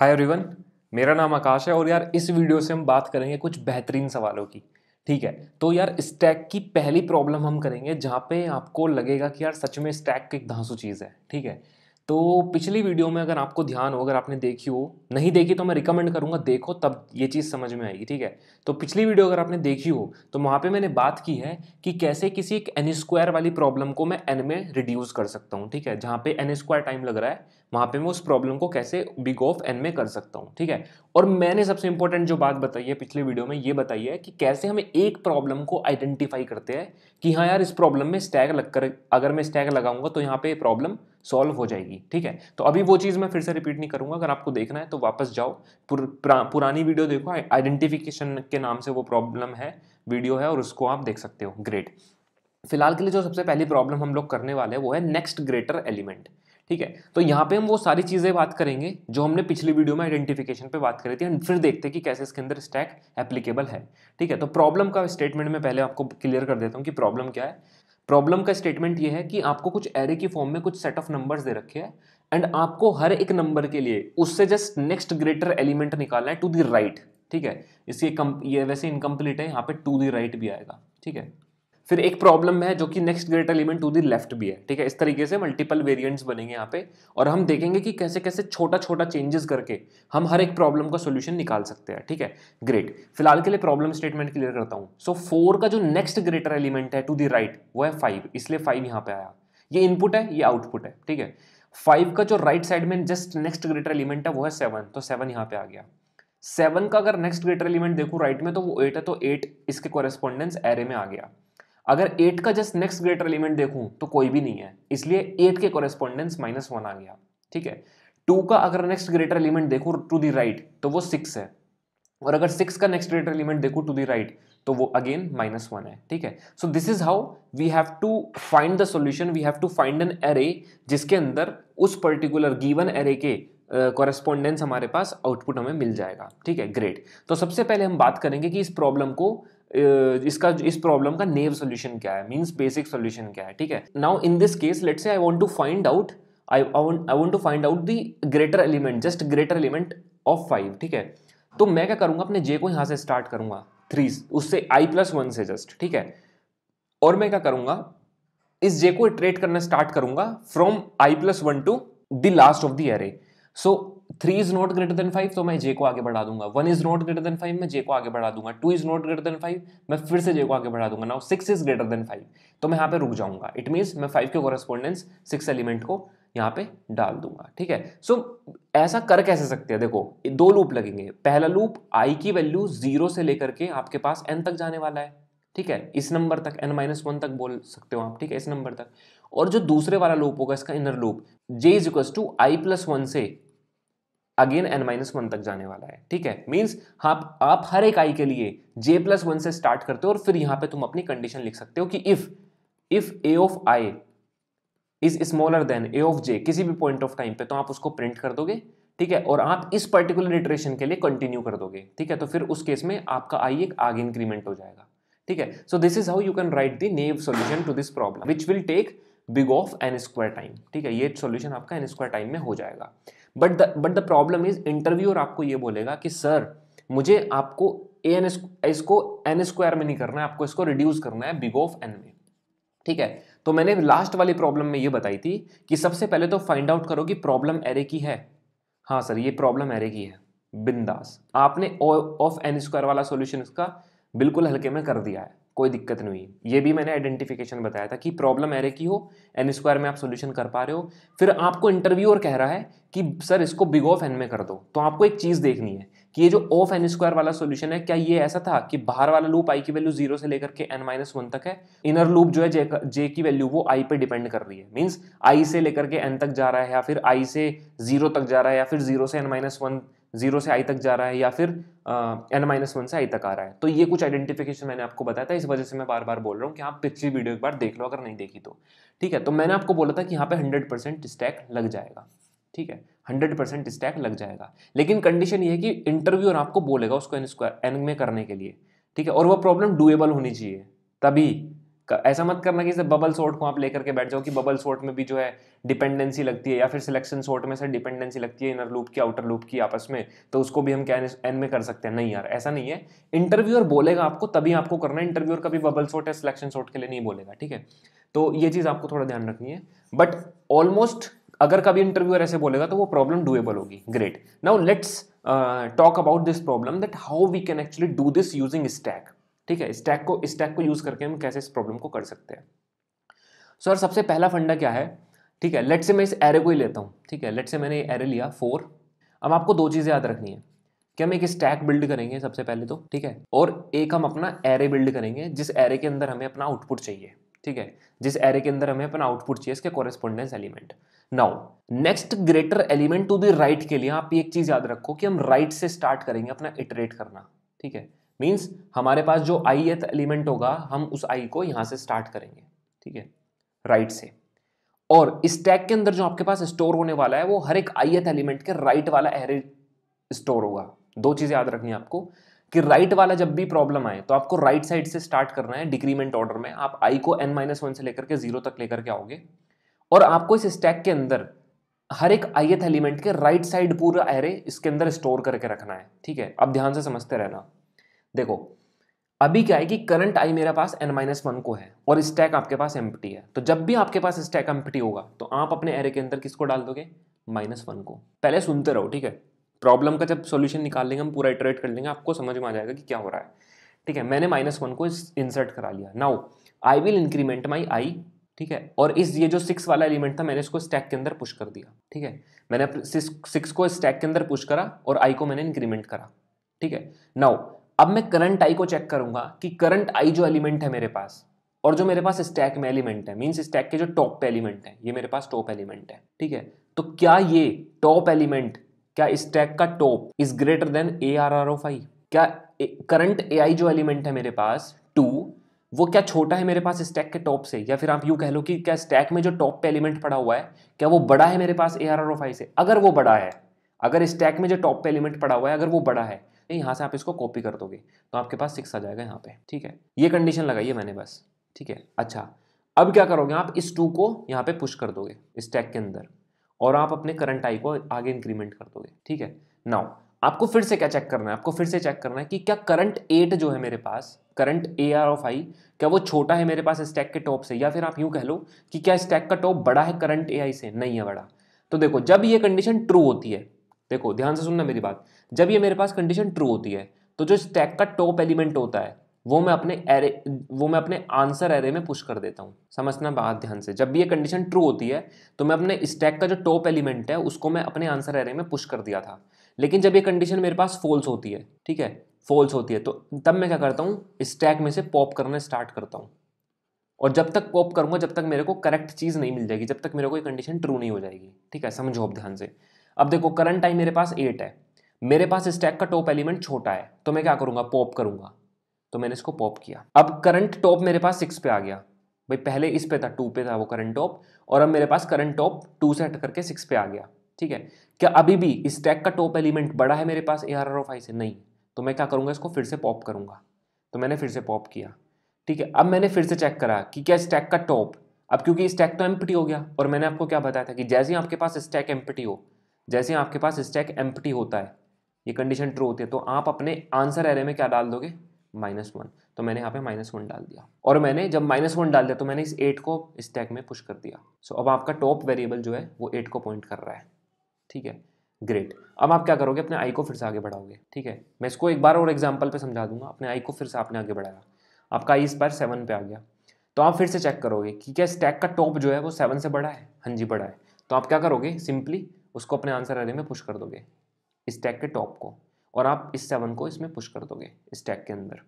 Hi everyone मेरा नाम आकाश है और यार इस वीडियो से हम बात करेंगे कुछ बेहतरीन सवालों की ठीक है तो यार स्टैक की पहली प्रॉब्लम हम करेंगे जहाँ पे आपको लगेगा कि यार सच में स्टैक एक धांसू चीज़ है ठीक है तो पिछली वीडियो में अगर आपको ध्यान हो अगर आपने देखी हो नहीं देखी तो मैं रिकमेंड करूँगा देखो तब ये चीज़ समझ में आएगी ठीक है तो पिछली वीडियो अगर आपने देखी हो तो वहाँ पे मैंने बात की है कि कैसे किसी एक एन स्क्वायर वाली प्रॉब्लम को मैं एन में रिड्यूस कर सकता हूँ ठीक है जहाँ पे एन स्क्वायर टाइम लग रहा है वहाँ पर मैं उस प्रॉब्लम को कैसे बिग ऑफ एन में कर सकता हूँ ठीक है और मैंने सबसे इंपॉर्टेंट जो बात बताई है पिछले वीडियो में ये बताई है कि कैसे हम एक प्रॉब्लम को आइडेंटिफाई करते हैं कि हाँ यार इस प्रॉब्लम में स्टैग लग अगर मैं स्टैग लगाऊंगा तो यहाँ पे प्रॉब्लम सॉल्व हो जाएगी ठीक है तो अभी वो चीज़ मैं फिर से रिपीट नहीं करूँगा अगर आपको देखना है तो वापस जाओ पुर, पुरा, पुरानी वीडियो देखो आइडेंटिफिकेशन के नाम से वो प्रॉब्लम है वीडियो है और उसको आप देख सकते हो ग्रेट फिलहाल के लिए जो सबसे पहली प्रॉब्लम हम लोग करने वाले हैं वो है नेक्स्ट ग्रेटर एलिमेंट ठीक है तो यहाँ पे हम वो सारी चीज़ें बात करेंगे जो हमने पिछली वीडियो में आइडेंटिफिकेशन पे बात करी थी एंड फिर देखते हैं कि कैसे इसके अंदर स्टैक एप्लीकेबल है ठीक है तो प्रॉब्लम का स्टेटमेंट में पहले आपको क्लियर कर देता हूँ कि प्रॉब्लम क्या है प्रॉब्लम का स्टेटमेंट ये है कि आपको कुछ एरे की फॉर्म में कुछ सेट ऑफ नंबर्स दे रखे हैं एंड आपको हर एक नंबर के लिए उससे जस्ट नेक्स्ट ग्रेटर एलिमेंट निकालना है टू द राइट ठीक है इसके कम ये वैसे इनकम्प्लीट है यहाँ पे टू द राइट भी आएगा ठीक है फिर एक प्रॉब्लम है जो कि next great element to the left भी है ठीक है इस तरीके से मल्टीपल वेरिएंट्स बनेंगे यहाँ पे और हम देखेंगे कि कैसे कैसे छोटा छोटा चेंजेस करके हम हर एक प्रॉब्लम का सोल्यूशन निकाल सकते हैं ठीक है ग्रेट फिलहाल के लिए प्रॉब्लम स्टेटमेंट क्लियर करता हूँ सो फोर का जो नेक्स्ट ग्रेटर एलिमेंट है टू दी राइट वो है फाइव इसलिए फाइव यहाँ पे आया ये इनपुट है ये आउटपुट है ठीक है फाइव का जो राइट साइड में जस्ट नेक्स्ट ग्रेटर एलिमेंट है वो है सेवन तो सेवन यहाँ पे आ गया सेवन का अगर नेक्स्ट ग्रेटर एलिमेंट देखूँ राइट में तो वो एट है तो एट इसके कोरेस्पॉन्डेंस एरे में आ गया अगर एट का जस्ट नेक्स्ट ग्रेटर एलिमेंट देखूं तो कोई भी नहीं है इसलिए एट के कॉरेस्पॉन्डेंस माइनस वन आ गया ठीक है टू का अगर नेक्स्ट ग्रेटर एलिमेंट देखूं टू दी राइट तो वो सिक्स है और अगर सिक्स का नेक्स्ट ग्रेटर एलिमेंट देखूं टू दी राइट तो वो अगेन माइनस वन है ठीक है so this is how we have to find the solution we have to find an array जिसके अंदर उस पर्टिकुलर गिवन एरे के कॉरेस्पॉन्डेंस uh, हमारे पास आउटपुट हमें मिल जाएगा ठीक है ग्रेट तो सबसे पहले हम बात करेंगे कि इस प्रॉब्लम को इसका इस प्रॉब्लम का नेव सोल्यूशन क्या है मीन्स बेसिक सोल्यूशन क्या है ठीक है now in this case let's say I want to find out I I want to find out the greater element just greater element of five ठीक है तो मैं क्या करूंगा अपने जे को यहाँ से स्टार्ट करूंगा थ्री उससे आई प्लस वन से जस्ट ठीक है और मैं क्या करूंगा इस जे को ट्रेड करना स्टार्ट करूंगा from I plus one to the last of the array so three is not greater than five तो मैं जे को आगे बढ़ा दूंगा one is not greater than five मैं जे को आगे बढ़ा दूंगा two is not greater than five मैं फिर से जे को आगे बढ़ा दूंगा now six is greater than five तो मैं यहाँ पे रुक जाऊंगा इट मीन्स मैं फाइव के कोरेस्पॉन्डेंस सिक्स एलिमेंट को यहाँ पे डाल दूंगा ठीक है सो so, ऐसा कर कैसे सकते हैं देखो दो लूप लगेंगे पहला लूप आई की वैल्यू जीरो से लेकर के आपके पास एन तक जाने वाला है ठीक है इस नंबर तक एन माइनस वन तक बोल सकते हो आप ठीक है इस नंबर तक और जो दूसरे वाला लूप होगा इसका inner loop J is equal to I plus one से अगेन एन माइनस वन तक जाने वाला है ठीक है मीन्स हाँ आप हर एक आई के लिए जे प्लस वन से स्टार्ट करते हो और फिर यहां पे तुम अपनी कंडीशन लिख सकते हो कि if if A of I is smaller than A of J किसी भी पॉइंट ऑफ टाइम पे तो आप उसको प्रिंट कर दोगे ठीक है और आप इस पर्टिकुलर इटरेशन के लिए कंटिन्यू कर दोगे ठीक है तो फिर उस केस में आपका आई एक आगे इंक्रीमेंट हो जाएगा ठीक है so this is how you can write the naive solution to this problem which will take big of N square time ठीक है ये सोल्यूशन आपका एन स्क्वायर टाइम में हो जाएगा but the but the problem is interviewer आपको ये बोलेगा कि सर मुझे आपको ए एन इसको एन स्क्वायर में नहीं करना है आपको इसको रिड्यूस करना है बिग ऑफ एन में ठीक है तो मैंने लास्ट वाली प्रॉब्लम में ये बताई थी कि सबसे पहले तो फाइंड आउट करो कि प्रॉब्लम एरे की है हाँ सर ये प्रॉब्लम एरे की है बिंदास आपने ऑफ एन स्क्वायर वाला सोल्यूशन इसका बिल्कुल हल्के में कर दिया है कोई दिक्कत नहीं हुई ये भी मैंने आइडेंटिफिकेशन बताया था कि प्रॉब्लम एरे की हो एन स्क्वायर में आप सोल्यूशन कर पा रहे हो फिर आपको इंटरव्यूअर कह रहा है कि सर इसको बिग ऑफ एन में कर दो तो आपको एक चीज़ देखनी है कि ये जो ऑफ एन स्क्वायर वाला सोल्यूशन है क्या ये ऐसा था कि बाहर वाला लूप आई की वैल्यू जीरो से लेकर के एन माइनस वन तक है इनर लूप जो है जे, जे की वैल्यू वो आई पे डिपेंड कर रही है मीन्स आई से लेकर के एन तक जा रहा है या फिर आई से जीरो तक जा रहा है या फिर जीरो से एन माइनस वन जीरो से आई तक जा रहा है या फिर एन माइनस वन से आई तक आ रहा है तो ये कुछ आइडेंटिफिकेशन मैंने आपको बताया था इस वजह से मैं बार बार बोल रहा हूँ कि आप हाँ, पिछली वीडियो एक बार देख लो अगर नहीं देखी तो ठीक है तो मैंने आपको बोला था कि यहाँ पे हंड्रेड परसेंट स्टैक लग जाएगा ठीक है हंड्रेड परसेंट स्टैक लग जाएगा लेकिन कंडीशन ये है कि इंटरव्यूअर आपको बोलेगा उसको एन स्क्वायर एन में करने के लिए ठीक है और वह प्रॉब्लम डुएबल होनी चाहिए तभी ऐसा मत करना कि बबल शॉर्ट को आप लेकर के बैठ जाओ कि बबल शॉर्ट में भी जो है डिपेंडेंसी लगती है या फिर सिलेक्शन शॉर्ट में सर डिपेंडेंसी लगती है इनर लूप की आउटर लूप की आपस में तो उसको भी हम क्या एन में कर सकते हैं नहीं यार ऐसा नहीं है इंटरव्यूअर बोलेगा आपको तभी आपको करना है इंटरव्यूअर कभी बबल शॉर्ट या सिलेक्शन शॉर्ट के लिए नहीं बोलेगा ठीक है तो ये चीज़ आपको थोड़ा ध्यान रखनी है बट ऑलमोस्ट अगर कभी इंटरव्यूअर ऐसे बोलेगा तो वो प्रॉब्लम डुएबल होगी great now let's talk about this problem that how we can actually do this using stack ठीक है स्टैक को स्टैक को यूज़ करके हम कैसे इस प्रॉब्लम को कर सकते हैं सर सबसे पहला फंडा क्या है ठीक है लेट से मैं इस एरे को ही लेता हूँ ठीक है लेट से मैंने एरे लिया फोर अब आपको दो चीज़ें याद रखनी है कि हम एक स्टैक बिल्ड करेंगे सबसे पहले तो ठीक है और एक हम अपना एरे बिल्ड करेंगे जिस एरे के अंदर हमें अपना आउटपुट चाहिए ठीक है जिस एरे के अंदर हमें अपना आउटपुट चाहिए इसके correspondence element now next greater element to the right के लिए आप एक चीज़ याद रखो कि हम राइट right से स्टार्ट करेंगे अपना इटरेट करना ठीक है मीन्स हमारे पास जो आई एथ एलिमेंट होगा हम उस आई को यहाँ से स्टार्ट करेंगे ठीक है राइट right से और इस टैग के अंदर जो आपके पास स्टोर होने वाला है वो हर एक आई एथ एलिमेंट के राइट right वाला एरे स्टोर होगा दो चीज़ें याद रखनी आपको कि राइट right वाला जब भी प्रॉब्लम आए तो आपको राइट right साइड से स्टार्ट करना है डिक्रीमेंट ऑर्डर में आप आई को एन माइनस वन से लेकर के जीरो तक लेकर के आओगे और आपको इस स्टैक के अंदर हर एक आई एथ एलिमेंट के राइट साइड पूरा एरे इसके अंदर स्टोर करके रखना है ठीक है अब ध्यान से समझते रहना देखो अभी क्या है कि करंट आई मेरे पास एन माइनस वन को है और स्टैक आपके पास एम है तो जब भी आपके पास स्टैक एम होगा तो आप अपने एरे के अंदर किसको डाल दोगे माइनस वन को पहले सुनते रहो ठीक है प्रॉब्लम का जब सोल्यूशन निकाल लेंगे हम पूरा इटरेट कर लेंगे आपको समझ में आ जाएगा कि क्या हो रहा है ठीक है मैंने माइनस वन को इंसर्ट करा लिया now I will increment my I ठीक है और इस ये जो सिक्स वाला एलिमेंट था मैंने इसको स्टैक के अंदर पुश कर दिया ठीक है मैंने सिक्स को स्टैक के अंदर पुश करा और आई को मैंने इंक्रीमेंट करा ठीक है नाउ अब मैं करंट आई को चेक करूंगा कि करंट आई जो एलिमेंट है मेरे पास और जो मेरे पास स्टैक में एलिमेंट है मीन्स स्टैक के जो टॉप पे एलिमेंट है ये मेरे पास टॉप एलिमेंट है ठीक है तो क्या ये टॉप एलिमेंट क्या स्टैक का top is greater than A R R of आई क्या करंट ए आई जो एलिमेंट है मेरे पास टू वो क्या छोटा है मेरे पास स्टैक के टॉप से या फिर आप यूँ कह लो कि क्या स्टैक में जो टॉप पे एलिमेंट पड़ा हुआ है क्या वो बड़ा है मेरे पास A R R of I से अगर वो बड़ा है अगर स्टैक में जो टॉप पे एलिमेंट पड़ा हुआ है अगर वो बड़ा है नहीं यहाँ से आप इसको कॉपी कर दोगे तो आपके पास सिक्स आ जाएगा यहाँ पे ठीक है ये कंडीशन लगाई है मैंने बस ठीक है अच्छा अब क्या करोगे आप इस टू को यहाँ पे पुश कर दोगे इस टैग के अंदर और आप अपने करंट आई को आगे इंक्रीमेंट कर दोगे ठीक है नाउ आपको फिर से क्या चेक करना है आपको फिर से चेक करना है कि क्या करंट एट जो है मेरे पास current A R of I I वो छोटा है मेरे पास स्टैक के टॉप से या फिर आप यूं कह लो कि क्या स्टैक का टॉप बड़ा है करंट ए आई से नहीं है बड़ा तो देखो जब ये कंडीशन ट्रू होती है देखो ध्यान से सुनना मेरी बात जब ये मेरे पास कंडीशन ट्रू होती है तो जो स्टैक का टॉप एलिमेंट होता है वो मैं अपने एरे वो मैं अपने आंसर एरे में पुश कर देता हूँ समझना बात ध्यान से जब भी ये कंडीशन ट्रू होती है तो मैं अपने स्टैक का जो टॉप एलिमेंट है उसको मैं अपने आंसर एरे में पुश कर दिया था लेकिन जब ये कंडीशन मेरे पास फॉल्स होती है ठीक है फॉल्स होती है तो तब मैं क्या करता हूँ स्टैक में से पॉप करना स्टार्ट करता हूँ और जब तक पॉप करूंगा जब तक मेरे को करेक्ट चीज़ नहीं मिल जाएगी जब तक मेरे को ये कंडीशन ट्रू नहीं हो जाएगी ठीक है समझो आप ध्यान से अब देखो करंट टाइम मेरे पास एट है मेरे पास स्टैक का टॉप एलिमेंट छोटा है तो मैं क्या करूँगा पॉप करूँगा तो मैंने इसको पॉप किया अब करंट टॉप मेरे पास सिक्स पे आ गया भाई पहले इस पे था टू पे था वो करंट टॉप और अब मेरे पास करंट टॉप टू से हट करके सिक्स पे आ गया ठीक है क्या अभी भी स्टैक का टॉप एलिमेंट बड़ा है मेरे पास ए आर आर ऑफ से नहीं तो मैं क्या करूँगा इसको फिर से पॉप करूँगा तो मैंने फिर से पॉप किया ठीक है अब मैंने फिर से चेक करा कि क्या स्टैक का टॉप अब क्योंकि स्टैक तो एम्पटी हो गया और मैंने आपको क्या बताया था कि जैसे ही आपके पास स्टैक एम्पटी हो जैसे ही आपके पास स्टैक एम्पटी होता है ये कंडीशन ट्रू होती है तो आप अपने आंसर एरे में क्या डाल दोगे माइनस वन तो मैंने यहाँ पे माइनस वन डाल दिया और मैंने जब माइनस वन डाल दिया तो मैंने इस एट को इस टैग में पुश कर दिया सो so, अब आपका टॉप वेरिएबल जो है वो एट को पॉइंट कर रहा है ठीक है ग्रेट अब आप क्या करोगे अपने आई को फिर से आगे बढ़ाओगे ठीक है मैं इसको एक बार और एग्जाम्पल पर समझा दूंगा अपने आई को फिर से आपने आगे बढ़ाया आपका आई इस बार सेवन पे आ गया तो आप फिर से चेक करोगे कि क्या स्टैक का टॉप जो है वो सेवन से बड़ा है हाँ जी बड़ा है तो आप क्या करोगे सिंपली उसको अपने आंसर आने में पुश कर दोगे स्टैक के टॉप को और आप इस सेवन को इसमें पुश कर दोगे स्टैक के अंदर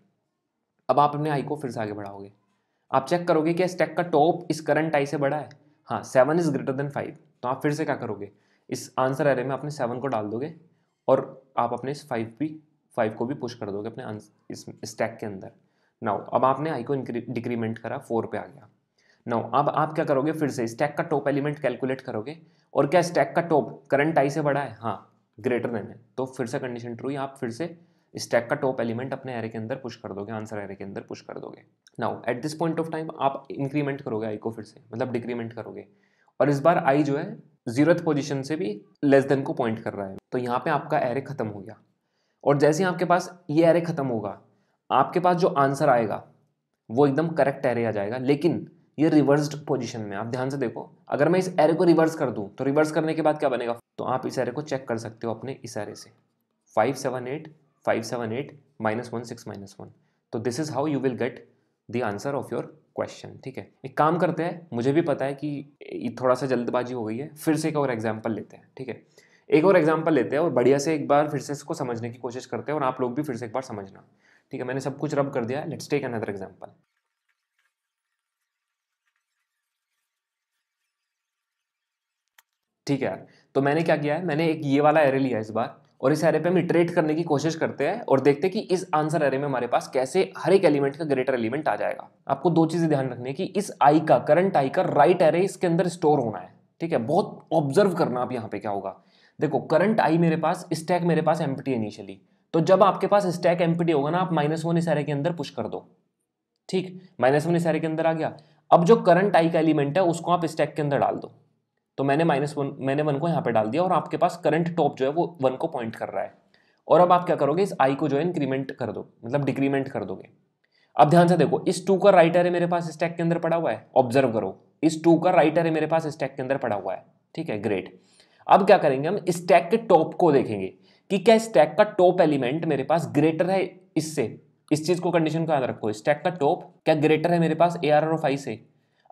अब आप अपने आई को फिर से आगे बढ़ाओगे आप चेक करोगे कि स्टैक का टॉप इस करंट आई से बड़ा है हाँ seven is greater than five तो आप फिर से क्या करोगे इस आंसर एरे में आपने सेवन को डाल दोगे और आप अपने इस फाइव भी फाइव को भी पुश कर दोगे अपने इस स्टैक के अंदर नाउ अब आपने आई को डिक्रीमेंट करा फोर पे आ गया नाउ अब आप क्या करोगे फिर से स्टैक का टॉप एलिमेंट कैलकुलेट करोगे और क्या स्टैक का टॉप करंट आई से बड़ा है हाँ ग्रेटर देन है तो फिर से कंडीशन ट्रू आप फिर से स्टैक का टॉप एलिमेंट अपने एरे के अंदर पुश कर दोगे आंसर एरे के अंदर पुश कर दोगे now at this point of time आप इंक्रीमेंट करोगे आई को फिर से मतलब डिक्रीमेंट करोगे और इस बार आई जो है जीरोथ पोजिशन से भी लेस देन को पॉइंट कर रहा है तो यहाँ पे आपका एरे खत्म हो गया और जैसे ही आपके पास ये एरे खत्म होगा आपके पास जो आंसर आएगा वो एकदम करेक्ट एरे आ जाएगा लेकिन ये रिवर्स्ड पोजीशन में आप ध्यान से देखो अगर मैं इस एरे को रिवर्स कर दूँ तो रिवर्स करने के बाद क्या बनेगा तो आप इस एरे को चेक कर सकते हो अपने इस एरे से five seven eight five seven eight minus one six minus one तो this is how you will get the answer of your question ठीक है एक काम करते हैं मुझे भी पता है कि थोड़ा सा जल्दबाजी हो गई है फिर से एक और एग्जाम्पल लेते हैं ठीक है एक और एग्जाम्पल लेते हैं और बढ़िया से एक बार फिर से इसको समझने की कोशिश करते हैं और आप लोग भी फिर से एक बार समझना ठीक है मैंने सब कुछ रब कर दिया लेट्स टेक अनदर एग्जाम्पल ठीक है यार तो मैंने क्या किया है मैंने एक ये वाला एरे लिया इस बार और इस एरे पे हम इटरेट करने की कोशिश करते हैं और देखते हैं कि इस आंसर एरे में हमारे पास कैसे हर एक एलिमेंट का ग्रेटर एलिमेंट आ जाएगा आपको दो चीज़ें ध्यान रखनी है कि इस आई का करंट आई का राइट एरे इसके अंदर स्टोर होना है ठीक है बहुत ऑब्जर्व करना आप यहाँ पे क्या होगा देखो करंट आई मेरे पास स्टैक मेरे पास एम इनिशियली तो जब आपके पास स्टैक एम होगा ना आप माइनस वन इस एरे के अंदर पुश कर दो ठीक माइनस वन इस एरे के अंदर आ गया अब जो करंट आई का एलिमेंट है उसको आप स्टैक के अंदर डाल दो तो मैंने माइनस वन मैंने वन को यहाँ पे डाल दिया और आपके पास करंट टॉप जो है वो वन को पॉइंट कर रहा है और अब आप क्या करोगे इस आई को जो है इंक्रीमेंट कर दो मतलब डिक्रीमेंट कर दोगे अब ध्यान से देखो इस टू का राइट एरे मेरे पास स्टैक के अंदर पड़ा हुआ है ऑब्जर्व करो इस टू का राइट एरे मेरे पास स्टैक के अंदर पड़ा हुआ है ठीक है ग्रेट अब क्या करेंगे हम स्टैक के टॉप को देखेंगे कि क्या स्टैक का टॉप एलिमेंट मेरे पास ग्रेटर है इससे इस चीज को कंडीशन को याद रखो स्टैक का टॉप क्या ग्रेटर है मेरे पास ए आर ऑफ आई से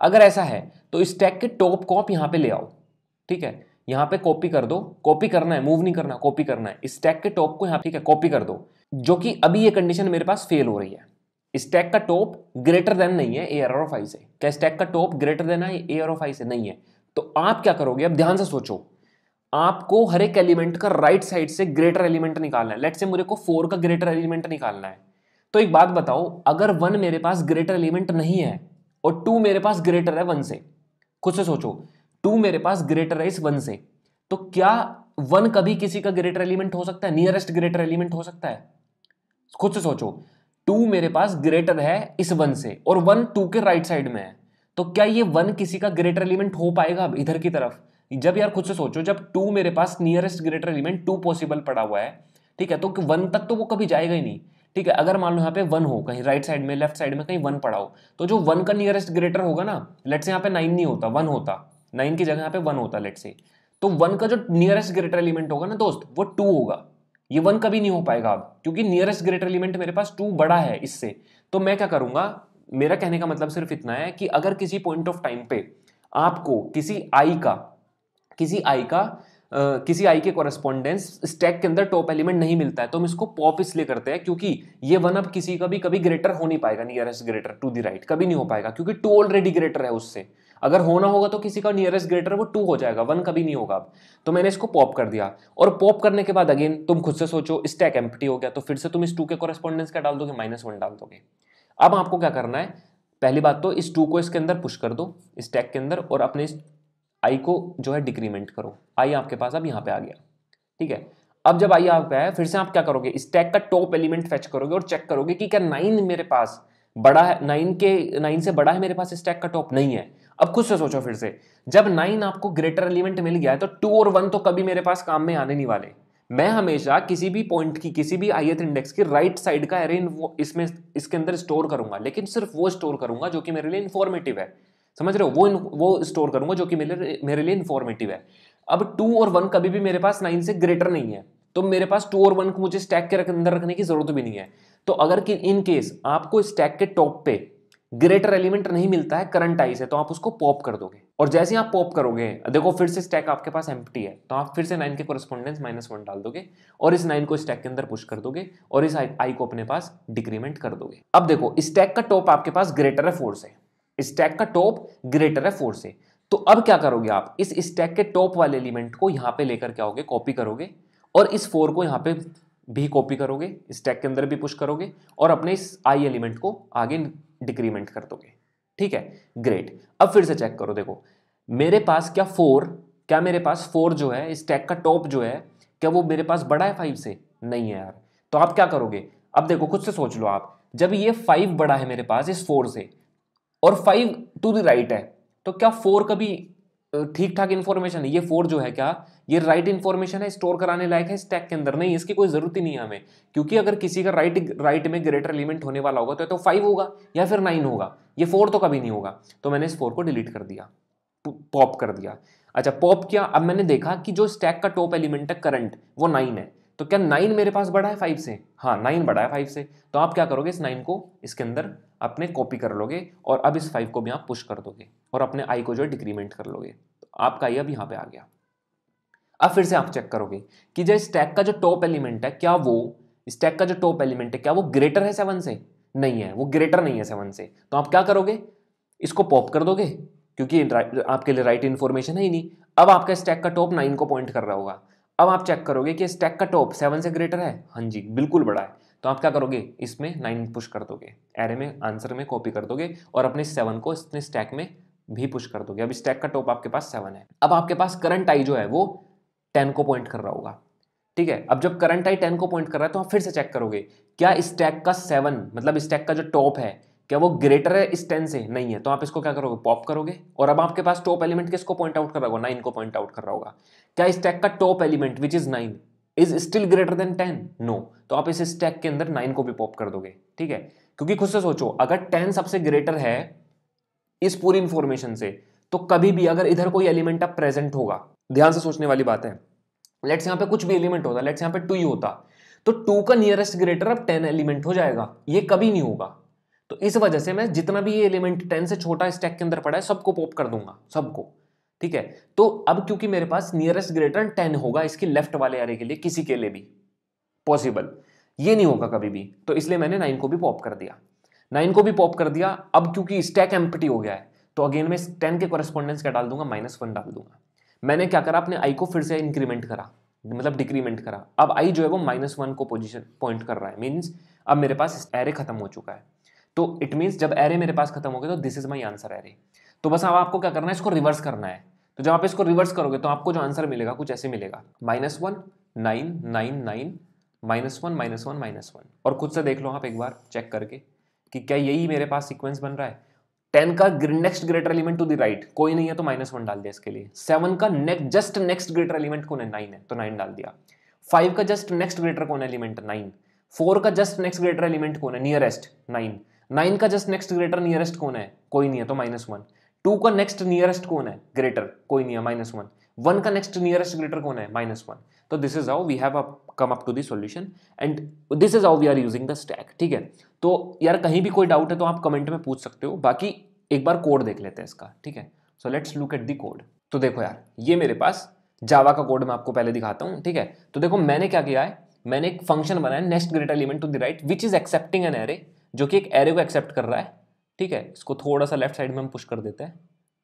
अगर ऐसा है तो इस टैग के टॉप कॉप यहां पे ले आओ ठीक है यहां पे कॉपी कर दो कॉपी करना है मूव नहीं करना कॉपी करना है इस टैग के टॉप को यहाँ ठीक है कॉपी कर दो जो कि अभी ये कंडीशन मेरे पास फेल हो रही है इस टैग का टॉप ग्रेटर देन नहीं है ए आर ऑफ आई से क्या इस टैग का टॉप ग्रेटर देन है ए आर ऑफ आई से नहीं है तो आप क्या करोगे अब ध्यान से सोचो आपको हर एक एलिमेंट का राइट साइड से ग्रेटर एलिमेंट निकालना है लेट से मुझे को फोर का ग्रेटर एलिमेंट निकालना है तो एक बात बताओ अगर वन मेरे पास ग्रेटर एलिमेंट नहीं है और टू मेरे पास ग्रेटर है वन से खुद से सोचो टू मेरे पास ग्रेटर है इस वन से तो क्या वन कभी किसी का ग्रेटर एलिमेंट हो सकता है नियरेस्ट ग्रेटर एलिमेंट हो सकता है खुद से सोचो टू मेरे पास ग्रेटर है इस वन से और वन टू के राइट साइड में है तो क्या ये वन किसी का ग्रेटर एलिमेंट हो पाएगा अब इधर की तरफ जब यार खुद से सोचो जब टू मेरे पास nearest greater element two possible पड़ा हुआ है ठीक है तो वन तक तो वो कभी जाएगा ही नहीं ठीक है अगर मान लो यहाँ पे वन हो कहीं राइट साइड में लेफ्ट साइड में कहीं वन पड़ा हो तो जो वन का नियरेस्ट ग्रेटर होगा ना लेट से यहाँ पे नाइन नहीं होता वन होता नाइन की जगह यहाँ पे वन होता लेट से तो वन का जो नियरेस्ट ग्रेटर एलिमेंट होगा ना दोस्त वो टू होगा ये वन कभी नहीं हो पाएगा अब क्योंकि नियरेस्ट ग्रेटर एलिमेंट मेरे पास टू बड़ा है इससे तो मैं क्या करूंगा मेरा कहने का मतलब सिर्फ इतना है कि अगर किसी पॉइंट ऑफ टाइम पे आपको किसी आई का किसी आई का किसी आई के कॉरेस्पॉन्डेंस स्टैक के अंदर टॉप एलिमेंट नहीं मिलता है तो हम इसको पॉप इसलिए करते हैं क्योंकि ये वन अप किसी का भी कभी ग्रेटर हो नहीं पाएगा nearest greater to the right कभी नहीं हो पाएगा क्योंकि टू ऑलरेडी ग्रेटर है उससे अगर होना होगा तो किसी का नियरेस्ट ग्रेटर वो टू हो जाएगा वन कभी नहीं होगा अब तो मैंने इसको पॉप कर दिया और पॉप करने के बाद अगेन तुम खुद से सोचो स्टैक एम्पटी हो गया तो फिर से तुम इस टू के कॉरेस्पॉन्डेंस का डाल दोगे माइनस वन डाल दोगे अब आपको क्या करना है पहली बात तो इस टू को इसके अंदर पुश कर दो स्टैक के अंदर और अपने इस आई को जो है डिक्रीमेंट करो आई आपके पास अब यहाँ पे आ गया ठीक है अब जब आई आप है फिर से आप क्या करोगे स्टैक का टॉप एलिमेंट फेच करोगे और चेक करोगे कि क्या नाइन मेरे पास बड़ा है नाइन के नाइन से बड़ा है मेरे पास स्टैक का टॉप नहीं है अब खुद से सोचो फिर से जब नाइन आपको ग्रेटर एलिमेंट मिल गया है तो टू और वन तो कभी मेरे पास काम में आने नहीं वाले मैं हमेशा किसी भी पॉइंट की किसी भी आई इंडेक्स की राइट साइड का एरे इसमें इसके अंदर स्टोर करूंगा लेकिन सिर्फ वो स्टोर करूंगा जो कि मेरे लिए इन्फॉर्मेटिव है समझ रहे हो वो इन, वो स्टोर करूंगा जो कि मेरे मेरे लिए इन्फॉर्मेटिव है अब टू और वन कभी भी मेरे पास नाइन से ग्रेटर नहीं है तो मेरे पास टू और वन को मुझे स्टैक के अंदर रखने की जरूरत भी नहीं है तो अगर कि इन केस आपको स्टैक के टॉप पे ग्रेटर एलिमेंट नहीं मिलता है करंट आई से तो आप उसको पॉप कर दोगे और जैसे आप पॉप करोगे देखो फिर से स्टैक आपके पास एम्प्टी है तो आप फिर से नाइन के कोरस्पॉन्डेंस माइनस वन डाल दोगे और इस नाइन को स्टैक के अंदर पुश कर दोगे और इस आई को अपने पास डिक्रीमेंट कर दोगे अब देखो स्टैक का टॉप आपके पास ग्रेटर है फोर से स्टैक का टॉप ग्रेटर है फोर से तो अब क्या करोगे आप इस स्टैक के टॉप वाले एलिमेंट को यहां पे लेकर क्या होगे कॉपी करोगे और इस फोर को यहां पे भी कॉपी करोगे स्टैक के अंदर भी पुश करोगे और अपने इस आई एलिमेंट को आगे डिक्रीमेंट कर दोगे ठीक है ग्रेट अब फिर से चेक करो देखो मेरे पास क्या फोर क्या मेरे पास फोर जो है स्टैक का टॉप जो है क्या वो मेरे पास बड़ा है फाइव से नहीं है यार तो आप क्या करोगे अब देखो खुद से सोच लो आप जब ये फाइव बड़ा है मेरे पास इस फोर से और फाइव टू द राइट है तो क्या फोर का भी ठीक ठाक इन्फॉर्मेशन है ये फोर जो है क्या ये राइट right इन्फॉर्मेशन है स्टोर कराने लायक है स्टैक के अंदर नहीं इसकी कोई जरूरत ही नहीं है हमें क्योंकि अगर किसी का राइट right, राइट right में ग्रेटर एलिमेंट होने वाला होगा तो तो फाइव होगा या फिर नाइन होगा ये फोर तो कभी नहीं होगा तो मैंने इस फोर को डिलीट कर दिया पॉप कर दिया अच्छा पॉप किया अब मैंने देखा कि जो स्टैक का टॉप एलिमेंट है करंट वो नाइन है तो क्या नाइन हम्म। मेरे पास बड़ा है फाइव से हाँ नाइन बड़ा है फाइव से तो आप क्या करोगे इस नाइन को इसके अंदर अपने कॉपी कर लोगे और अब इस फाइव को भी आप पुश कर दोगे और अपने आई को जो है डिक्रीमेंट कर लोगे तो आपका आई अब यहाँ पे आ गया अब फिर से आप चेक करोगे कि जो स्टैक का जो टॉप एलिमेंट है क्या वो स्टैक का जो टॉप एलिमेंट है क्या वो ग्रेटर है सेवन से नहीं है वो ग्रेटर नहीं है सेवन से तो आप क्या करोगे इसको पॉप कर दोगे क्योंकि आपके लिए राइट इन्फॉर्मेशन है ही नहीं अब आपका स्टैक का टॉप नाइन को पॉइंट कर रहा होगा अब आप चेक करोगे कि स्टैक का टॉप सेवन से ग्रेटर है हाँ जी बिल्कुल बड़ा है तो आप क्या करोगे इसमें नाइन पुश कर दोगे एरे में आंसर में कॉपी कर दोगे और अपने सेवन को अपने स्टैक में भी पुश कर दोगे अब स्टैक का टॉप आपके पास सेवन है अब आपके पास करंट आई जो है वो टेन को पॉइंट कर रहा होगा ठीक है अब जब करंट आई टेन को पॉइंट कर रहा है तो आप फिर से चेक करोगे क्या स्टैक का सेवन मतलब स्टैक का जो टॉप है क्या वो ग्रेटर है इस टेन से नहीं है तो आप इसको क्या करोगे पॉप करोगे और अब आपके पास टॉप एलिमेंट किसको पॉइंट आउट कर रहा होगा नाइन को पॉइंट आउट कर रहा होगा क्या इस स्टैक का top element which is nine is still greater than ten no तो आप इस स्टैक के अंदर नाइन को भी पॉप कर दोगे ठीक है क्योंकि खुद से सोचो अगर टेन सबसे ग्रेटर है इस पूरी इंफॉर्मेशन से तो कभी भी अगर इधर कोई एलिमेंट अब प्रेजेंट होगा ध्यान से सोचने वाली बात है लेट्स यहां पे कुछ भी एलिमेंट होता लेट्स यहां पे टू ही होता तो टू का नियरेस्ट ग्रेटर अब टेन एलिमेंट हो जाएगा ये कभी नहीं होगा तो इस वजह से मैं जितना भी ये एलिमेंट टेन से छोटा स्टैक के अंदर पड़ा है सबको पॉप कर दूंगा सबको ठीक है तो अब क्योंकि मेरे पास नियरेस्ट ग्रेटर टेन होगा इसकी लेफ्ट वाले एरे के लिए किसी के लिए भी पॉसिबल ये नहीं होगा कभी भी तो इसलिए मैंने नाइन को भी पॉप कर दिया नाइन को भी पॉप कर दिया अब क्योंकि स्टैक एम्पटी हो गया है तो अगेन मैं टेन के कॉरेस्पॉन्डेंस क्या डाल दूंगा माइनस वन डाल दूंगा मैंने क्या करा अपने आई को फिर से इंक्रीमेंट करा मतलब डिक्रीमेंट करा अब आई जो है वो माइनस वन को पोजिशन पॉइंट कर रहा है मीन्स अब मेरे पास एरे खत्म हो चुका है तो इट मीन्स जब एरे मेरे पास खत्म हो गए तो this is my answer array तो बस अब आपको क्या करना है इसको रिवर्स करना है तो जब आप इसको रिवर्स करोगे तो आपको जो आंसर मिलेगा कुछ ऐसे मिलेगा minus one nine nine nine minus one minus one minus one और खुद से देख लो आप एक बार चेक करके कि क्या यही मेरे पास सीक्वेंस बन रहा है टेन का next greater element to the right कोई नहीं है तो माइनस वन डाल दिया इसके लिए सेवन का next just next greater element कौन है नाइन है तो नाइन डाल दिया फाइव का जस्ट नेक्स्ट ग्रेटर कौन है एलिमेंट नाइन फोर का जस्ट नेक्स्ट ग्रेटर एलिमेंट कौन है नियरेस्ट नाइन नाइन का जस्ट नेक्स्ट ग्रेटर नियरेस्ट कौन है कोई नहीं है तो माइनस वन टू का नेक्स्ट नियरेस्ट कौन है ग्रेटर कोई नहीं है माइनस वन वन का नेक्स्ट नियरेस्ट ग्रेटर कौन है माइनस वन तो this is how we have come up to solution and this is how we are using the stack ठीक है तो यार कहीं भी कोई डाउट है तो आप कमेंट में पूछ सकते हो बाकी एक बार कोड देख लेते हैं इसका ठीक है so let's look at the code तो देखो यार ये मेरे पास जावा का कोड मैं आपको पहले दिखाता हूँ ठीक है तो देखो मैंने क्या किया है मैंने एक फंक्शन बनाया next greater element to the right which is accepting an array जो कि एक एरे को एक्सेप्ट कर रहा है ठीक है इसको थोड़ा सा लेफ्ट साइड में हम पुश कर देते हैं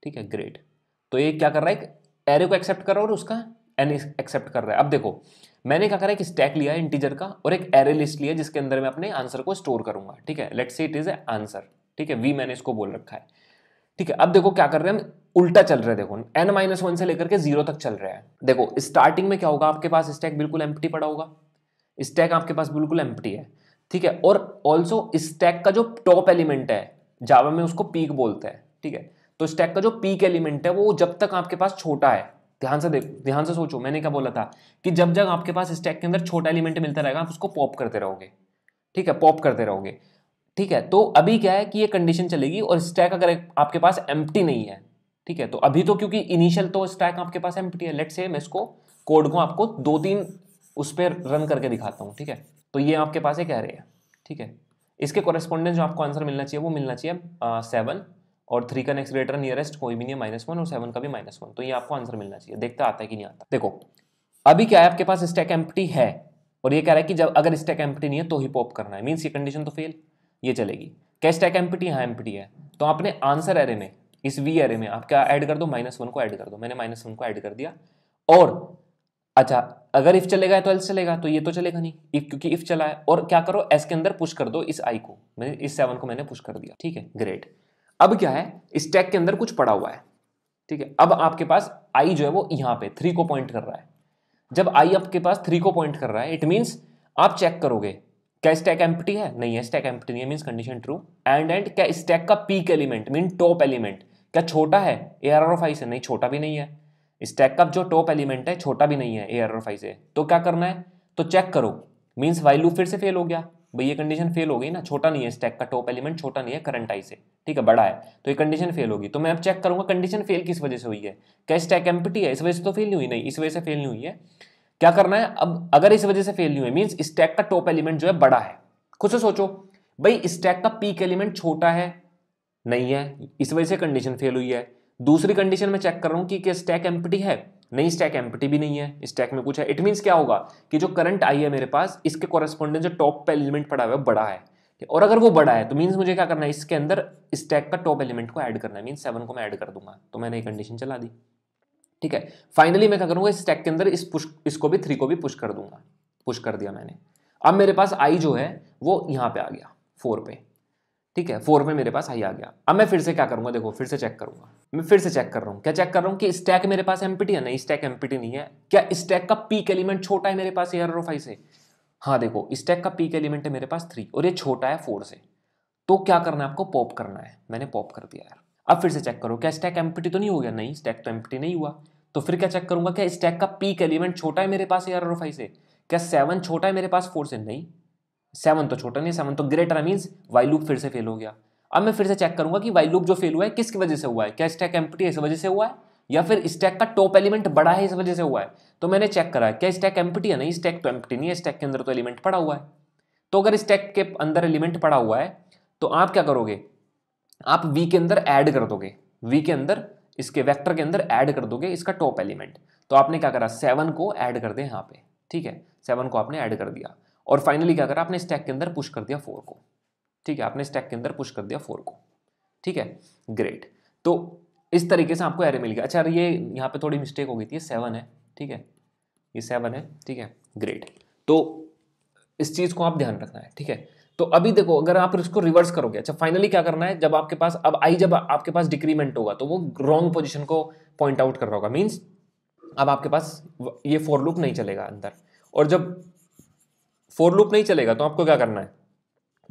ठीक है ग्रेट तो ये क्या कर रहा है एक एरे को एक्सेप्ट कर रहा है और उसका एन एक्सेप्ट कर रहा है अब देखो मैंने क्या करा एक स्टैक लिया है इंटीजर का और एक एरे लिस्ट लिया जिसके अंदर मैं अपने आंसर को स्टोर करूंगा ठीक है let's say it is A answer ठीक है वी मैंने इसको बोल रखा है ठीक है अब देखो क्या कर रहे हैं हम उल्टा चल रहे हैं देखो एन माइनस वन से लेकर के जीरो तक चल रहा है देखो स्टार्टिंग में क्या होगा आपके पास स्टैक बिल्कुल एम्प्टी पड़ा होगा स्टैक आपके पास बिल्कुल एम्प्टी है ठीक है और ऑल्सो स्टैक का जो टॉप एलिमेंट है जावा में उसको पीक बोलते हैं ठीक है तो स्टैक का जो पीक एलिमेंट है वो जब तक आपके पास छोटा है ध्यान से देखो ध्यान से सोचो मैंने क्या बोला था कि जब जब आपके पास स्टैक के अंदर छोटा एलिमेंट मिलता रहेगा आप उसको पॉप करते रहोगे ठीक है पॉप करते रहोगे ठीक है तो अभी क्या है कि ये कंडीशन चलेगी और स्टैक अगर आपके पास एम नहीं है ठीक है तो अभी तो क्योंकि इनिशियल तो स्टैक आपके पास एम है लेट से मैं इसको कोड को आपको दो तीन उस पर रन करके दिखाता हूँ ठीक है तो ये आपके पास एक एरे है ठीक है इसके कॉरेस्पॉन्डेंस जो आपको आंसर मिलना चाहिए वो मिलना चाहिए सेवन और थ्री का नेक्स्ट ग्रेटर नियरेस्ट कोई भी नहीं है माइनस वन और सेवन का भी माइनस वन तो ये आपको आंसर मिलना चाहिए देखता आता है कि नहीं आता देखो अभी क्या है आपके पास स्टैक एम्प्टी है और ये कह रहा है कि जब अगर स्टैक एम्प्टी नहीं है तो ही पॉप करना है मीन्स ये कंडीशन तो फेल ये चलेगी क्या स्टैक एम्प्टी हाँ एम्प्टी है तो आपने आंसर एरे में इस वी एरे में आप क्या ऐड कर दो माइनस वन को ऐड कर दो मैंने माइनस वन को ऐड कर दिया और अच्छा अगर इफ चलेगा तो एल्स चलेगा तो ये तो चलेगा नहीं इफ क्योंकि इफ चला है और क्या करो एस के अंदर पुश कर दो इस आई को मैंने इस सेवन को मैंने पुश कर दिया ठीक है ग्रेट अब क्या है इस टैग के अंदर कुछ पड़ा हुआ है ठीक है अब आपके पास आई जो है वो यहां पे थ्री को पॉइंट कर रहा है जब आई आपके पास थ्री को पॉइंट कर रहा है इट मीन्स आप चेक करोगे क्या स्टैक एम्पटी है नहीं है स्टैक एम्पटी नहीं है means condition true and and क्या स्टैक का peek element mean top element क्या छोटा है ए आर ऑफ आई से नहीं छोटा भी नहीं है स्टैक का जो टॉप एलिमेंट है छोटा भी नहीं है ए आर फाइव से तो क्या करना है तो चेक करो मीन्स वाइलू फिर से फेल हो गया भाई ये कंडीशन फेल हो गई ना छोटा नहीं है स्टैक का टॉप एलिमेंट छोटा नहीं है करंट आई से ठीक है बड़ा है तो ये कंडीशन फेल होगी तो मैं अब चेक करूंगा कंडीशन फेल किस वजह से हुई है क्या स्टैक एम्पिटी है इस वजह से तो फेल नहीं हुई नहीं इस वजह से फेल नहीं हुई है क्या करना है अब अगर इस वजह से फेल नहीं हुई मीन्स स्टैक का टॉप एलिमेंट जो है बड़ा है खुद से सोचो भाई स्टैक का पीक एलिमेंट छोटा है नहीं है इस वजह से कंडीशन फेल हुई है दूसरी कंडीशन में चेक कर रहा हूँ कि क्या स्टैक एम्पटी है नहीं स्टैक एम्पटी भी नहीं है स्टैक में कुछ है इट मीन्स क्या होगा कि जो करंट आई है मेरे पास इसके कॉरेस्पॉन्डेंट जो टॉप पे एलिमेंट पड़ा हुआ है बड़ा है और अगर वो बड़ा है तो मीन्स मुझे क्या करना है इसके अंदर स्टैक का टॉप एलिमेंट को ऐड करना है मीन्स सेवन को मैं ऐड कर दूंगा तो मैंने ये कंडीशन चला दी ठीक है फाइनली मैं क्या करूंगा इस स्टैक के अंदर इस पुश इसको भी थ्री को भी पुश कर दूंगा पुश कर दिया मैंने अब मेरे पास आई जो है वो यहाँ पे आ गया फोर पे ठीक है फोर में मेरे पास आई आ गया अब मैं फिर से क्या करूंगा देखो फिर से चेक करूंगा मैं फिर से चेक कर रहा हूँ क्या चेक कर रहा हूँ कि स्टैक मेरे पास एम है नहीं स्टैक एम नहीं है क्या स्टैक का पीक एलिमेंट छोटा है मेरे पास एयर फाइव से हाँ देखो स्टैक का पीक एलिमेंट है मेरे पास थ्री और ये छोटा है फोर से तो क्या करना है आपको पॉप करना है मैंने पॉप कर दिया यार अब फिर से चेक करो क्या स्टैक एम तो नहीं हो गया नहीं स्टैक तो एम नहीं हुआ तो फिर क्या चेक करूंगा क्या स्टैक का पीक एलिमेंट छोटा है मेरे पास एयर फाइव से क्या सेवन छोटा है मेरे पास फोर से नहीं सेवन तो छोटा नहीं सेवन तो ग्रेटर मीन्स वाई लूप फिर से फेल हो गया अब मैं फिर से चेक करूंगा कि वाई लूप जो फेल हुआ है किसकी वजह से हुआ है क्या स्टैक एम्प्टी इस वजह से हुआ है या फिर स्टैक का टॉप एलिमेंट बड़ा है इस वजह से हुआ है तो मैंने चेक करा क्या स्टैक एम्पटी है नहीं स्टैक तो एम्पटी नहीं है स्टैक के अंदर तो एलिमेंट पड़ा हुआ है तो अगर स्टैक के अंदर एलिमेंट पड़ा हुआ है तो आप क्या करोगे आप वी के अंदर ऐड कर दोगे वी के अंदर इसके वेक्टर के अंदर ऐड कर दोगे इसका टॉप एलिमेंट तो आपने क्या करा सेवन को ऐड कर दे यहाँ पे ठीक है सेवन को आपने ऐड कर दिया और फाइनली क्या करा आपने स्टैक के अंदर पुश कर दिया फोर को ठीक है आपने स्टैक के अंदर पुश कर दिया फोर को ठीक है ग्रेट तो इस तरीके से आपको एरे मिल गया अच्छा ये यहाँ पे थोड़ी मिस्टेक हो गई थी ये सेवन है ठीक है ये सेवन है ठीक है ग्रेट तो इस चीज़ को आप ध्यान रखना है ठीक है तो अभी देखो अगर आप इसको रिवर्स करोगे अच्छा फाइनली क्या करना है जब आपके पास अब आई जब आपके पास डिक्रीमेंट होगा तो वो रॉन्ग पोजिशन को पॉइंट आउट कर रहा होगा मीन्स अब आपके पास ये फोर लुक नहीं चलेगा अंदर और जब फोर लूप नहीं चलेगा तो आपको क्या करना है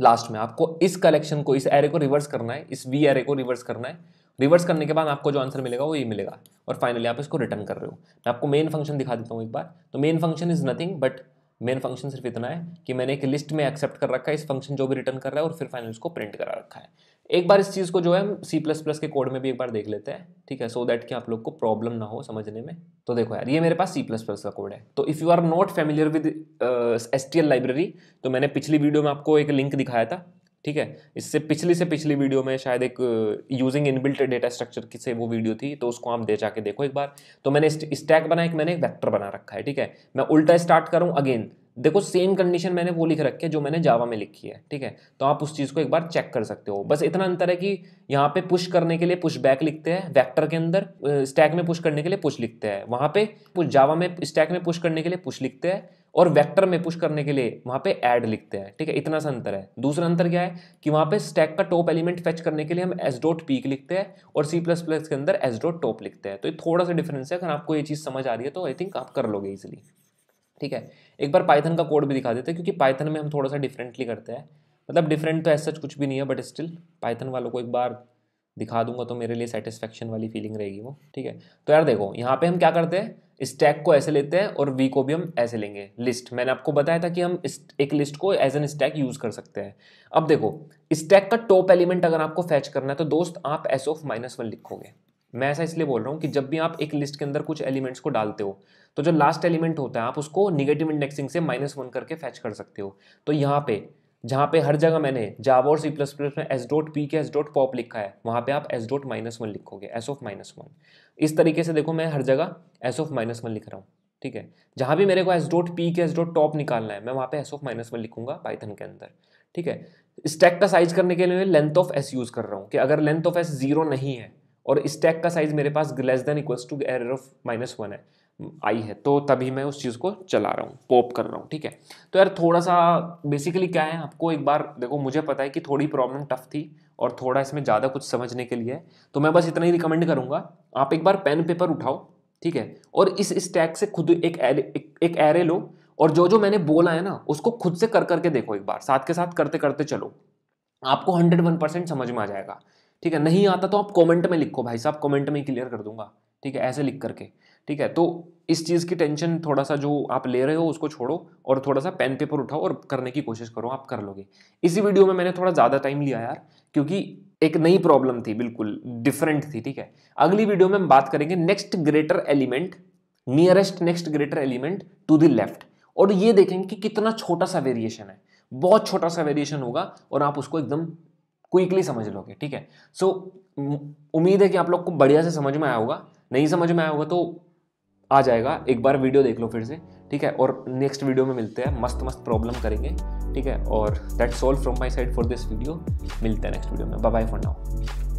लास्ट में आपको इस कलेक्शन को इस एरे को रिवर्स करना है इस वी एरे को रिवर्स करना है रिवर्स करने के बाद आपको जो आंसर मिलेगा वो ये मिलेगा और फाइनली आप इसको रिटर्न कर रहे हो मैं आपको मेन फंक्शन दिखा देता हूँ एक बार तो main function is nothing but main function सिर्फ इतना है कि मैंने एक लिस्ट में एक्सेप्ट कर रखा है इस फंक्शन जो भी रिटर्न कर रहा है और फिर फाइनल उसको प्रिंट करा रखा है एक बार इस चीज़ को जो है हम सी प्लस प्लस के कोड में भी एक बार देख लेते हैं ठीक है सो so दैट कि आप लोग को प्रॉब्लम ना हो समझने में तो देखो यार ये मेरे पास सी प्लस प्लस का कोड है तो if you are not familiar with S T L library तो मैंने पिछली वीडियो में आपको एक लिंक दिखाया था ठीक है इससे पिछली से पिछली वीडियो में शायद एक यूजिंग इनबिल्ट डेटा स्ट्रक्चर की से वो वीडियो थी तो उसको आप दे जाके देखो एक बार तो मैंने स्टैक बना एक मैंने एक वैक्टर बना रखा है ठीक है मैं उल्टा स्टार्ट करूँ अगेन देखो सेम कंडीशन मैंने वो लिख रखी है जो मैंने जावा में लिखी है ठीक है तो आप उस चीज़ को एक बार चेक कर सकते हो बस इतना अंतर है कि यहाँ पे पुश करने के लिए पुश बैक लिखते हैं वेक्टर के अंदर स्टैक uh, में पुश करने के लिए पुश लिखते हैं वहाँ पे पुश जावा में स्टैक में पुश करने के लिए पुश लिखते हैं और वेक्टर में पुश करने के लिए वहाँ पे ऐड लिखते हैं ठीक है इतना सा अंतर है दूसरा अंतर क्या है कि वहाँ पे स्टैक का टॉप एलिमेंट फैच करने के लिए हम एस डॉट पीक लिखते हैं और सी प्लस प्लस के अंदर एस डॉट टॉप लिखते हैं तो ये थोड़ा सा डिफरेंस है अगर आपको ये चीज़ समझ आ रही है तो आई थिंक आप कर लोगे इजिली ठीक है एक बार पाइथन का कोड भी दिखा देते हैं क्योंकि पाइथन में हम थोड़ा सा डिफरेंटली करते हैं मतलब डिफरेंट तो ऐसा कुछ भी नहीं है बट स्टिल पाइथन वालों को एक बार दिखा दूंगा तो मेरे लिए सेटिस्फेक्शन वाली फीलिंग रहेगी वो ठीक है तो यार देखो यहाँ पे हम क्या करते हैं स्टैक को ऐसे लेते हैं और वी को भी हम ऐसे लेंगे लिस्ट मैंने आपको बताया था कि हम एक लिस्ट को एज एन स्टैक यूज़ कर सकते हैं अब देखो स्टैक का टॉप एलिमेंट अगर आपको फैच करना है तो दोस्त आप एस ऑफ माइनस वन लिखोगे मैं ऐसा इसलिए बोल रहा हूँ कि जब भी आप एक लिस्ट के अंदर कुछ एलिमेंट्स को डालते हो तो जो लास्ट एलिमेंट होता है आप उसको निगेटिव इंडेक्सिंग से माइनस वन करके फैच कर सकते हो तो यहाँ पे जहाँ पे हर जगह मैंने जावा और सी प्लस प्लस में S dot peek S dot pop लिखा है वहाँ पे आप एस डॉट माइनस वन लिखोगे एस ऑफ माइनस वन इस तरीके से देखो मैं हर जगह एस ऑफ माइनस वन लिख रहा हूँ ठीक है जहाँ भी मेरे को S dot peek S dot top निकालना है मैं वहाँ पे एस ऑफ माइनस वन लिखूंगा पाइथन के अंदर ठीक है स्टैक का साइज करने के लिए लेंथ ऑफ एस यूज़ कर रहा हूँ कि अगर लेंथ ऑफ एस जीरो नहीं है और स्टैक का साइज मेरे पास less than equals to error of minus one है आई है तो तभी मैं उस चीज़ को चला रहा हूँ पॉप कर रहा हूँ ठीक है तो यार थोड़ा सा बेसिकली क्या है आपको एक बार देखो मुझे पता है कि थोड़ी प्रॉब्लम टफ थी और थोड़ा इसमें ज़्यादा कुछ समझने के लिए तो मैं बस इतना ही रिकमेंड करूँगा आप एक बार पेन पेपर उठाओ ठीक है और इस स्टैक से खुद एक एरे एक, एक एरे लो और जो जो मैंने बोला है ना उसको खुद से कर करके देखो एक बार साथ के साथ करते करते चलो आपको हंड्रेड वन परसेंट समझ में आ जाएगा ठीक है नहीं आता तो आप कमेंट में लिखो भाई साहब कमेंट में ही क्लियर कर दूंगा ठीक है ऐसे लिख करके ठीक है तो इस चीज़ की टेंशन थोड़ा सा जो आप ले रहे हो उसको छोड़ो और थोड़ा सा पेन पेपर उठाओ और करने की कोशिश करो आप कर लोगे इसी वीडियो में मैंने थोड़ा ज़्यादा टाइम लिया यार क्योंकि एक नई प्रॉब्लम थी बिल्कुल डिफरेंट थी ठीक है अगली वीडियो में हम बात करेंगे next greater element nearest next greater element to the left और ये देखेंगे कि कितना छोटा सा वेरिएशन है बहुत छोटा सा वेरिएशन होगा और आप उसको एकदम क्विकली समझ लोगे ठीक है सो so, उम्मीद है कि आप लोग को बढ़िया से समझ में आया होगा नहीं समझ में आया होगा तो आ जाएगा एक बार वीडियो देख लो फिर से ठीक है और नेक्स्ट वीडियो में मिलते हैं मस्त मस्त प्रॉब्लम करेंगे ठीक है और that's all from my side for this video मिलते हैं नेक्स्ट वीडियो में बाय बाय फॉर नाउ